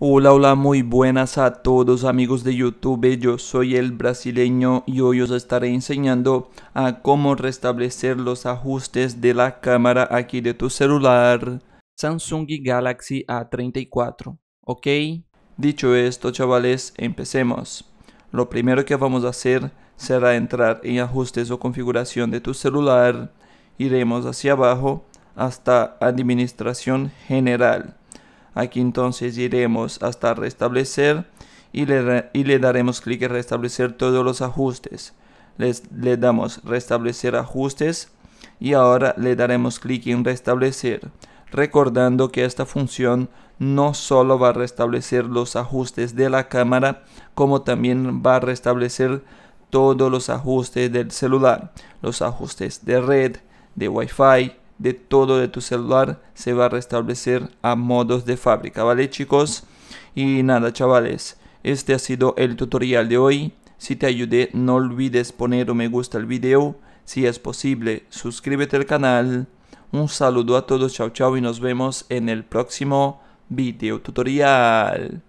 Hola, hola, muy buenas a todos amigos de YouTube, yo soy el brasileño y hoy os estaré enseñando a cómo restablecer los ajustes de la cámara aquí de tu celular Samsung Galaxy A34, ¿ok? Dicho esto chavales, empecemos. Lo primero que vamos a hacer será entrar en ajustes o configuración de tu celular, iremos hacia abajo hasta administración general Aquí entonces iremos hasta restablecer y le, y le daremos clic en restablecer todos los ajustes. Les, le damos restablecer ajustes y ahora le daremos clic en restablecer. Recordando que esta función no solo va a restablecer los ajustes de la cámara, como también va a restablecer todos los ajustes del celular, los ajustes de red, de Wi-Fi, de todo de tu celular se va a restablecer a modos de fábrica, ¿vale chicos? Y nada chavales, este ha sido el tutorial de hoy. Si te ayudé no olvides poner un me gusta al video. Si es posible suscríbete al canal. Un saludo a todos, chao chao y nos vemos en el próximo video tutorial.